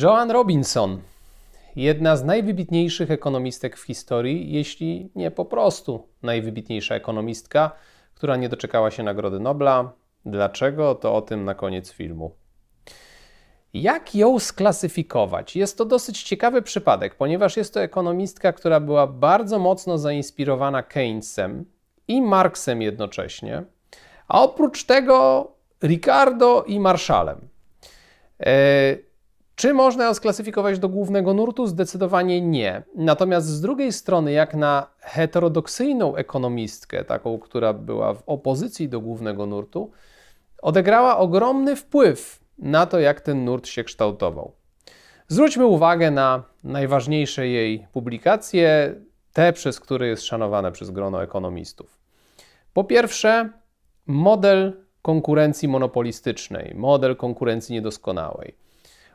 Joan Robinson, jedna z najwybitniejszych ekonomistek w historii, jeśli nie po prostu najwybitniejsza ekonomistka, która nie doczekała się Nagrody Nobla. Dlaczego? To o tym na koniec filmu. Jak ją sklasyfikować? Jest to dosyć ciekawy przypadek, ponieważ jest to ekonomistka, która była bardzo mocno zainspirowana Keynesem i Marksem jednocześnie, a oprócz tego Ricardo i Marszalem. Yy, czy można ją sklasyfikować do głównego nurtu? Zdecydowanie nie. Natomiast z drugiej strony, jak na heterodoksyjną ekonomistkę, taką, która była w opozycji do głównego nurtu, odegrała ogromny wpływ na to, jak ten nurt się kształtował. Zwróćmy uwagę na najważniejsze jej publikacje, te, przez które jest szanowane przez grono ekonomistów. Po pierwsze, model konkurencji monopolistycznej, model konkurencji niedoskonałej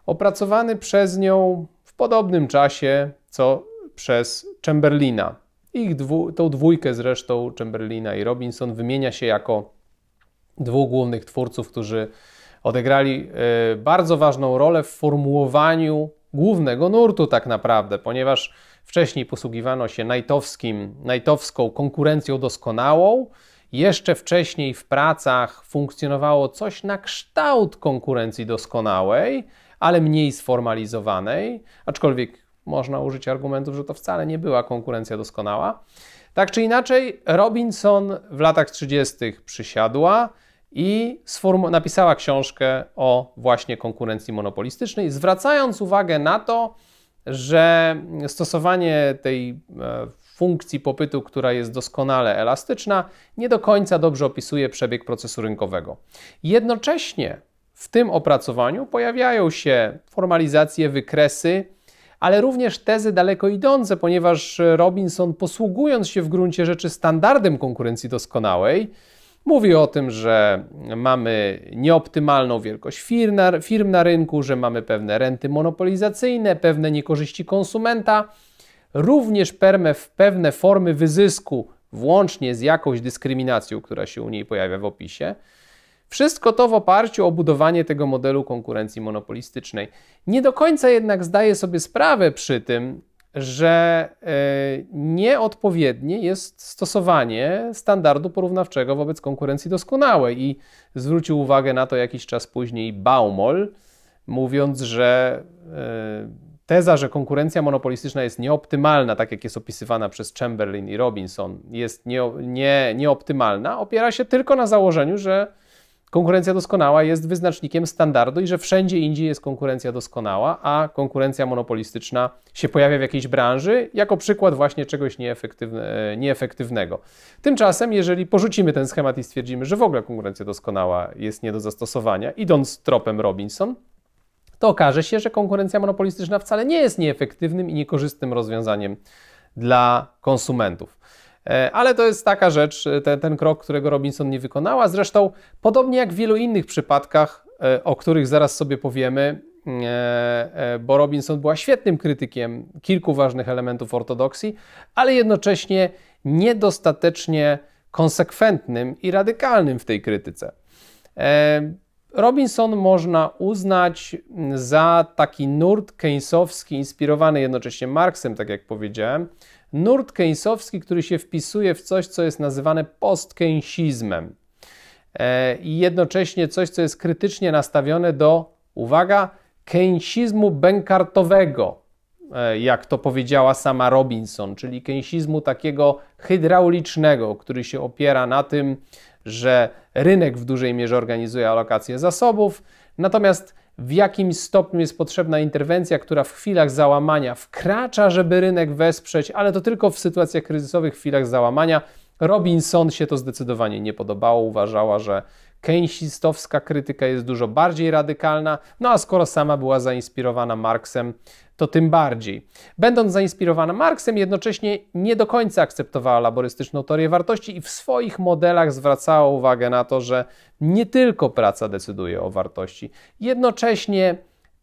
opracowany przez nią w podobnym czasie co przez Chamberlina. Ich dwu, tą dwójkę zresztą Chamberlina i Robinson wymienia się jako dwóch głównych twórców, którzy odegrali e, bardzo ważną rolę w formułowaniu głównego nurtu tak naprawdę, ponieważ wcześniej posługiwano się najtowskim, najtowską konkurencją doskonałą, jeszcze wcześniej w pracach funkcjonowało coś na kształt konkurencji doskonałej, ale mniej sformalizowanej, aczkolwiek można użyć argumentów, że to wcale nie była konkurencja doskonała. Tak czy inaczej, Robinson w latach 30. przysiadła i napisała książkę o właśnie konkurencji monopolistycznej, zwracając uwagę na to, że stosowanie tej e, funkcji popytu, która jest doskonale elastyczna, nie do końca dobrze opisuje przebieg procesu rynkowego. Jednocześnie w tym opracowaniu pojawiają się formalizacje, wykresy, ale również tezy daleko idące, ponieważ Robinson, posługując się w gruncie rzeczy standardem konkurencji doskonałej, mówi o tym, że mamy nieoptymalną wielkość firm na, firm na rynku, że mamy pewne renty monopolizacyjne, pewne niekorzyści konsumenta, również pewne formy wyzysku, włącznie z jakąś dyskryminacją, która się u niej pojawia w opisie. Wszystko to w oparciu o budowanie tego modelu konkurencji monopolistycznej. Nie do końca jednak zdaję sobie sprawę przy tym, że e, nieodpowiednie jest stosowanie standardu porównawczego wobec konkurencji doskonałej. I zwrócił uwagę na to jakiś czas później Baumol, mówiąc, że e, teza, że konkurencja monopolistyczna jest nieoptymalna, tak jak jest opisywana przez Chamberlain i Robinson, jest nie, nie, nieoptymalna, opiera się tylko na założeniu, że konkurencja doskonała jest wyznacznikiem standardu i że wszędzie indziej jest konkurencja doskonała, a konkurencja monopolistyczna się pojawia w jakiejś branży jako przykład właśnie czegoś nieefektywne, nieefektywnego. Tymczasem, jeżeli porzucimy ten schemat i stwierdzimy, że w ogóle konkurencja doskonała jest nie do zastosowania, idąc tropem Robinson, to okaże się, że konkurencja monopolistyczna wcale nie jest nieefektywnym i niekorzystnym rozwiązaniem dla konsumentów. E, ale to jest taka rzecz, e, ten, ten krok, którego Robinson nie wykonała. Zresztą, podobnie jak w wielu innych przypadkach, e, o których zaraz sobie powiemy, bo Robinson była świetnym krytykiem kilku ważnych elementów ortodoksji, ale jednocześnie niedostatecznie konsekwentnym i radykalnym w tej krytyce. Robinson można uznać mm, za taki nurt keynesowski, inspirowany jednocześnie Marksem, tak jak powiedziałem, nurt keynesowski, który się wpisuje w coś, co jest nazywane postkeynesizmem e, i jednocześnie coś, co jest krytycznie nastawione do, uwaga, keynesizmu bękartowego, e, jak to powiedziała sama Robinson, czyli keynesizmu takiego hydraulicznego, który się opiera na tym, że rynek w dużej mierze organizuje alokację zasobów, natomiast w jakim stopniu jest potrzebna interwencja, która w chwilach załamania wkracza, żeby rynek wesprzeć, ale to tylko w sytuacjach kryzysowych, w chwilach załamania. Robinson się to zdecydowanie nie podobało, uważała, że keynesistowska krytyka jest dużo bardziej radykalna, no a skoro sama była zainspirowana Marksem, to tym bardziej. Będąc zainspirowana Marksem, jednocześnie nie do końca akceptowała laborystyczną teorię wartości i w swoich modelach zwracała uwagę na to, że nie tylko praca decyduje o wartości. Jednocześnie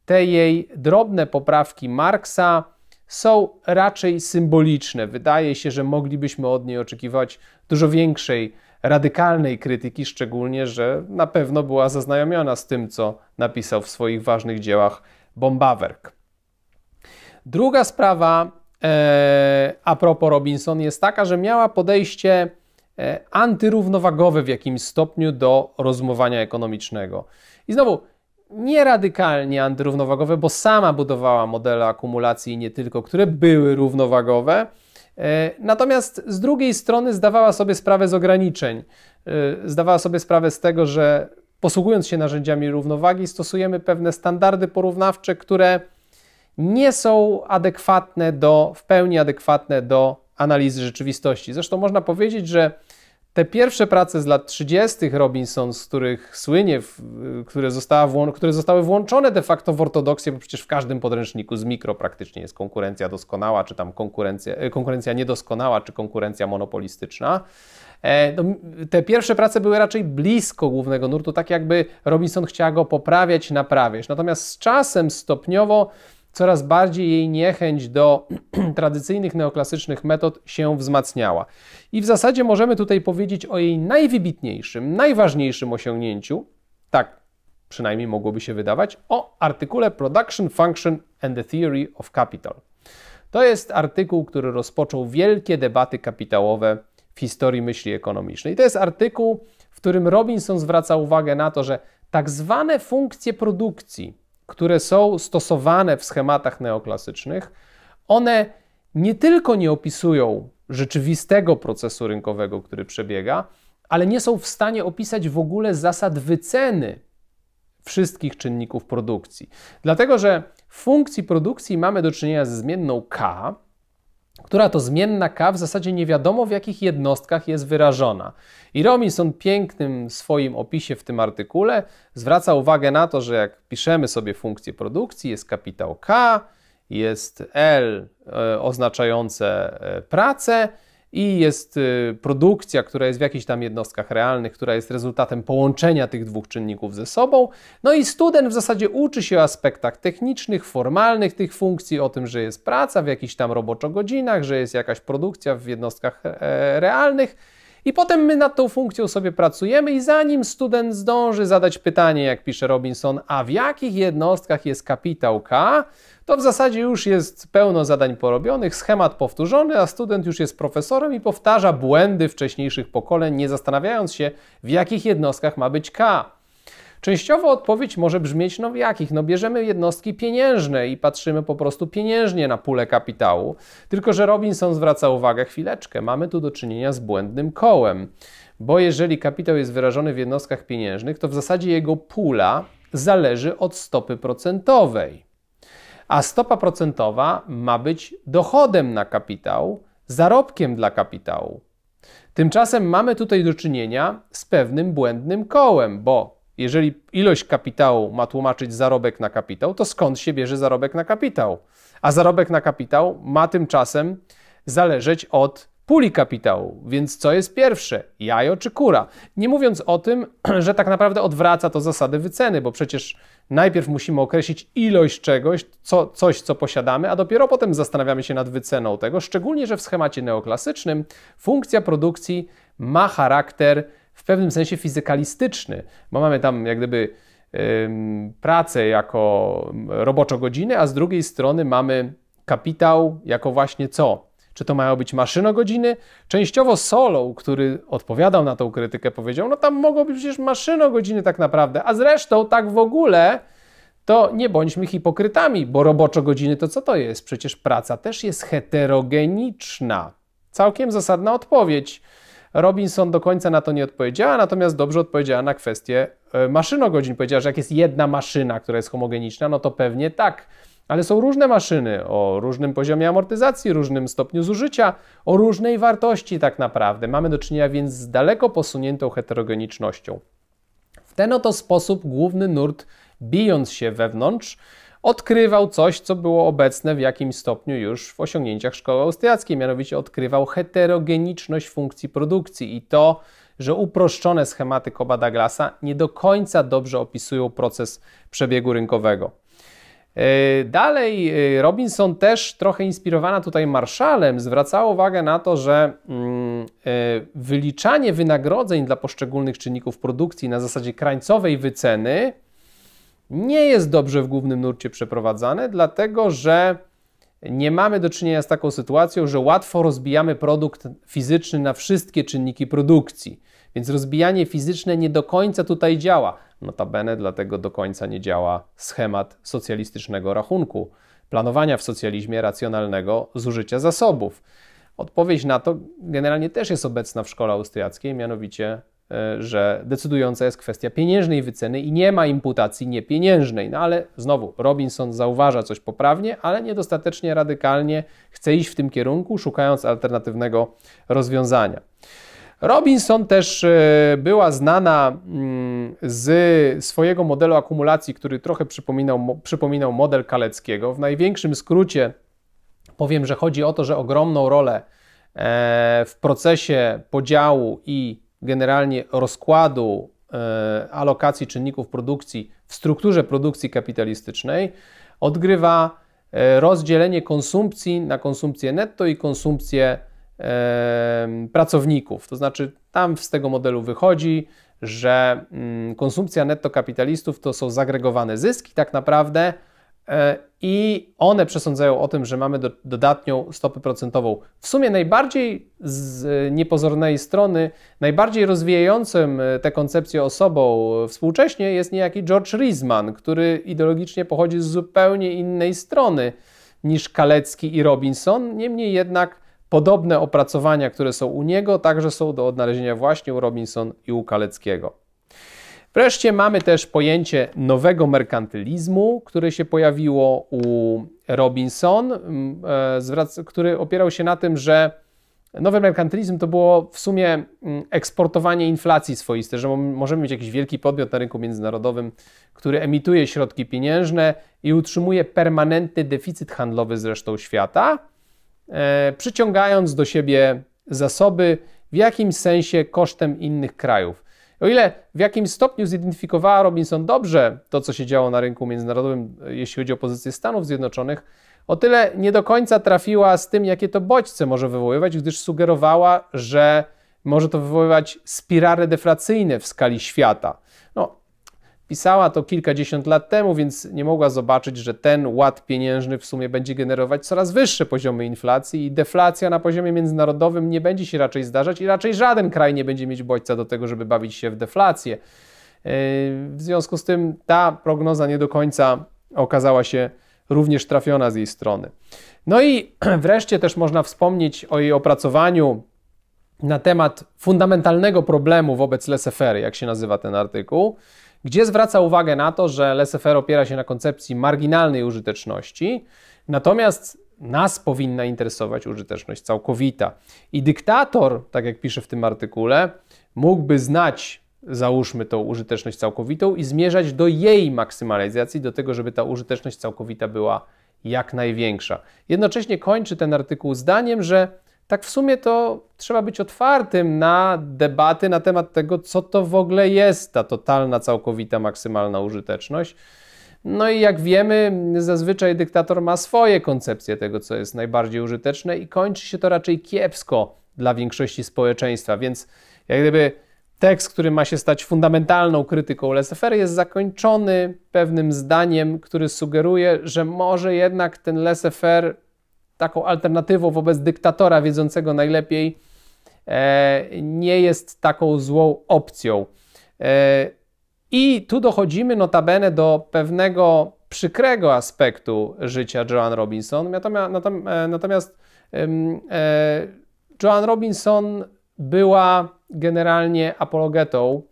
te jej drobne poprawki Marksa są raczej symboliczne. Wydaje się, że moglibyśmy od niej oczekiwać dużo większej radykalnej krytyki, szczególnie, że na pewno była zaznajomiona z tym, co napisał w swoich ważnych dziełach Bombawerk. Druga sprawa e, a propos Robinson jest taka, że miała podejście e, antyrównowagowe w jakimś stopniu do rozumowania ekonomicznego. I znowu, nie radykalnie antyrównowagowe, bo sama budowała modele akumulacji nie tylko, które były równowagowe, E, natomiast z drugiej strony zdawała sobie sprawę z ograniczeń. E, zdawała sobie sprawę z tego, że posługując się narzędziami równowagi, stosujemy pewne standardy porównawcze, które nie są adekwatne do, w pełni adekwatne do analizy rzeczywistości. Zresztą można powiedzieć, że te pierwsze prace z lat 30. Robinson, z których słynie, które, została które zostały włączone de facto w ortodoksję, bo przecież w każdym podręczniku z mikro praktycznie jest konkurencja doskonała, czy tam konkurencja, e, konkurencja niedoskonała, czy konkurencja monopolistyczna. E, no, te pierwsze prace były raczej blisko głównego nurtu, tak jakby Robinson chciała go poprawiać, naprawiać. Natomiast z czasem stopniowo coraz bardziej jej niechęć do tradycyjnych neoklasycznych metod się wzmacniała. I w zasadzie możemy tutaj powiedzieć o jej najwybitniejszym, najważniejszym osiągnięciu, tak przynajmniej mogłoby się wydawać, o artykule Production Function and the Theory of Capital. To jest artykuł, który rozpoczął wielkie debaty kapitałowe w historii myśli ekonomicznej. To jest artykuł, w którym Robinson zwraca uwagę na to, że tak zwane funkcje produkcji, które są stosowane w schematach neoklasycznych, one nie tylko nie opisują rzeczywistego procesu rynkowego, który przebiega, ale nie są w stanie opisać w ogóle zasad wyceny wszystkich czynników produkcji. Dlatego, że w funkcji produkcji mamy do czynienia ze zmienną K, która to zmienna k w zasadzie nie wiadomo w jakich jednostkach jest wyrażona. I Robinson pięknym swoim opisie w tym artykule zwraca uwagę na to, że jak piszemy sobie funkcję produkcji, jest kapitał K, jest L e, oznaczające e, pracę, i jest y, produkcja, która jest w jakichś tam jednostkach realnych, która jest rezultatem połączenia tych dwóch czynników ze sobą. No i student w zasadzie uczy się o aspektach technicznych, formalnych tych funkcji, o tym, że jest praca w jakichś tam roboczo godzinach, że jest jakaś produkcja w jednostkach e, e, realnych. I potem my nad tą funkcją sobie pracujemy i zanim student zdąży zadać pytanie, jak pisze Robinson, a w jakich jednostkach jest kapitał K, to w zasadzie już jest pełno zadań porobionych, schemat powtórzony, a student już jest profesorem i powtarza błędy wcześniejszych pokoleń, nie zastanawiając się, w jakich jednostkach ma być K. Częściowo odpowiedź może brzmieć, no jakich? No bierzemy jednostki pieniężne i patrzymy po prostu pieniężnie na pulę kapitału. Tylko, że Robinson zwraca uwagę, chwileczkę, mamy tu do czynienia z błędnym kołem. Bo jeżeli kapitał jest wyrażony w jednostkach pieniężnych, to w zasadzie jego pula zależy od stopy procentowej. A stopa procentowa ma być dochodem na kapitał, zarobkiem dla kapitału. Tymczasem mamy tutaj do czynienia z pewnym błędnym kołem, bo jeżeli ilość kapitału ma tłumaczyć zarobek na kapitał, to skąd się bierze zarobek na kapitał? A zarobek na kapitał ma tymczasem zależeć od puli kapitału. Więc co jest pierwsze, jajo czy kura? Nie mówiąc o tym, że tak naprawdę odwraca to zasady wyceny, bo przecież najpierw musimy określić ilość czegoś, co, coś co posiadamy, a dopiero potem zastanawiamy się nad wyceną tego, szczególnie że w schemacie neoklasycznym funkcja produkcji ma charakter w pewnym sensie fizykalistyczny, bo mamy tam jak gdyby pracę jako roboczo godziny, a z drugiej strony mamy kapitał jako właśnie co? Czy to mają być maszynogodziny? Częściowo Solo, który odpowiadał na tą krytykę, powiedział, no tam mogą być przecież maszynogodziny tak naprawdę, a zresztą tak w ogóle to nie bądźmy hipokrytami, bo roboczo godziny to co to jest? Przecież praca też jest heterogeniczna. Całkiem zasadna odpowiedź. Robinson do końca na to nie odpowiedziała, natomiast dobrze odpowiedziała na kwestię e, maszynogodzin. Powiedziała, że jak jest jedna maszyna, która jest homogeniczna, no to pewnie tak. Ale są różne maszyny o różnym poziomie amortyzacji, różnym stopniu zużycia, o różnej wartości tak naprawdę. Mamy do czynienia więc z daleko posuniętą heterogenicznością. W ten oto sposób główny nurt, bijąc się wewnątrz, odkrywał coś, co było obecne w jakimś stopniu już w osiągnięciach szkoły austriackiej, mianowicie odkrywał heterogeniczność funkcji produkcji i to, że uproszczone schematy koba Douglasa nie do końca dobrze opisują proces przebiegu rynkowego. E, dalej, e, Robinson też trochę inspirowana tutaj Marszalem zwracała uwagę na to, że mm, e, wyliczanie wynagrodzeń dla poszczególnych czynników produkcji na zasadzie krańcowej wyceny nie jest dobrze w głównym nurcie przeprowadzane, dlatego że nie mamy do czynienia z taką sytuacją, że łatwo rozbijamy produkt fizyczny na wszystkie czynniki produkcji. Więc rozbijanie fizyczne nie do końca tutaj działa. Notabene dlatego do końca nie działa schemat socjalistycznego rachunku, planowania w socjalizmie racjonalnego zużycia zasobów. Odpowiedź na to generalnie też jest obecna w szkole austriackiej, mianowicie E, że decydująca jest kwestia pieniężnej wyceny i nie ma imputacji niepieniężnej. No ale znowu, Robinson zauważa coś poprawnie, ale niedostatecznie radykalnie chce iść w tym kierunku, szukając alternatywnego rozwiązania. Robinson też e, była znana mm, z swojego modelu akumulacji, który trochę przypominał, przypominał model Kaleckiego. W największym skrócie powiem, że chodzi o to, że ogromną rolę e, w procesie podziału i generalnie rozkładu e, alokacji czynników produkcji w strukturze produkcji kapitalistycznej odgrywa e, rozdzielenie konsumpcji na konsumpcję netto i konsumpcję pracowników. To znaczy, tam z tego modelu wychodzi, że mm, konsumpcja netto kapitalistów to są zagregowane zyski, tak naprawdę E, i one przesądzają o tym, że mamy do, dodatnią stopę procentową. W sumie najbardziej z e, niepozornej strony, najbardziej rozwijającym e, tę koncepcję osobą współcześnie jest niejaki George Riesman, który ideologicznie pochodzi z zupełnie innej strony niż Kalecki i Robinson. Niemniej jednak podobne opracowania, które są u niego, także są do odnalezienia właśnie u Robinson i u Kaleckiego. Wreszcie mamy też pojęcie nowego merkantylizmu, które się pojawiło u Robinson, mm, e, który opierał się na tym, że nowy merkantylizm to było w sumie mm, eksportowanie inflacji swoistej, że możemy mieć jakiś wielki podmiot na rynku międzynarodowym, który emituje środki pieniężne i utrzymuje permanentny deficyt handlowy z resztą świata, e, przyciągając do siebie zasoby w jakimś sensie kosztem innych krajów. O ile w jakim stopniu zidentyfikowała Robinson dobrze to, co się działo na rynku międzynarodowym, e, jeśli chodzi o pozycję Stanów Zjednoczonych, o tyle nie do końca trafiła z tym, jakie to bodźce może wywoływać, gdyż sugerowała, że może to wywoływać spirale deflacyjne w skali świata. No, Pisała to kilkadziesiąt lat temu, więc nie mogła zobaczyć, że ten ład pieniężny w sumie będzie generować coraz wyższe poziomy inflacji i deflacja na poziomie międzynarodowym nie będzie się raczej zdarzać i raczej żaden kraj nie będzie mieć bodźca do tego, żeby bawić się w deflację. Yy, w związku z tym ta prognoza nie do końca okazała się również trafiona z jej strony. No i wreszcie też można wspomnieć o jej opracowaniu na temat fundamentalnego problemu wobec laissez-faire, jak się nazywa ten artykuł gdzie zwraca uwagę na to, że laissez-faire opiera się na koncepcji marginalnej użyteczności, natomiast nas powinna interesować użyteczność całkowita. I dyktator, tak jak pisze w tym artykule, mógłby znać, załóżmy, tą użyteczność całkowitą i zmierzać do jej maksymalizacji, do tego, żeby ta użyteczność całkowita była jak największa. Jednocześnie kończy ten artykuł zdaniem, że tak w sumie to trzeba być otwartym na debaty na temat tego, co to w ogóle jest ta totalna, całkowita, maksymalna użyteczność. No i jak wiemy, zazwyczaj dyktator ma swoje koncepcje tego, co jest najbardziej użyteczne i kończy się to raczej kiepsko dla większości społeczeństwa, więc jak gdyby tekst, który ma się stać fundamentalną krytyką laissez-faire, jest zakończony pewnym zdaniem, który sugeruje, że może jednak ten laissez-faire taką alternatywą wobec dyktatora wiedzącego najlepiej e, nie jest taką złą opcją. E, I tu dochodzimy notabene do pewnego przykrego aspektu życia Joan Robinson. E, natomiast, natomiast Joan Robinson była generalnie apologetą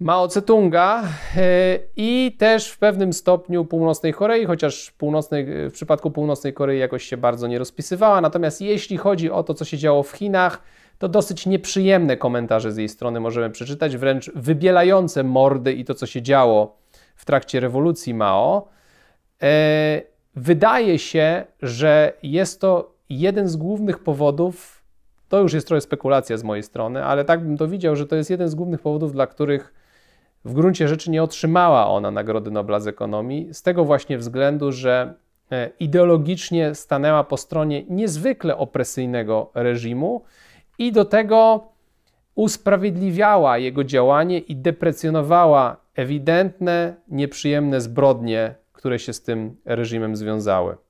Mao Tse-tunga e, i też w pewnym stopniu Północnej Korei, chociaż północnej, e, w przypadku Północnej Korei jakoś się bardzo nie rozpisywała. Natomiast jeśli chodzi o to, co się działo w Chinach, to dosyć nieprzyjemne komentarze z jej strony możemy przeczytać, wręcz wybielające mordy i to, co się działo w trakcie rewolucji Mao. E, wydaje się, że jest to jeden z głównych powodów, to już jest trochę spekulacja z mojej strony, ale tak bym to widział, że to jest jeden z głównych powodów, dla których w gruncie rzeczy nie otrzymała ona Nagrody Nobla z ekonomii z tego właśnie względu, że e, ideologicznie stanęła po stronie niezwykle opresyjnego reżimu i do tego usprawiedliwiała jego działanie i deprecjonowała ewidentne, nieprzyjemne zbrodnie, które się z tym reżimem związały.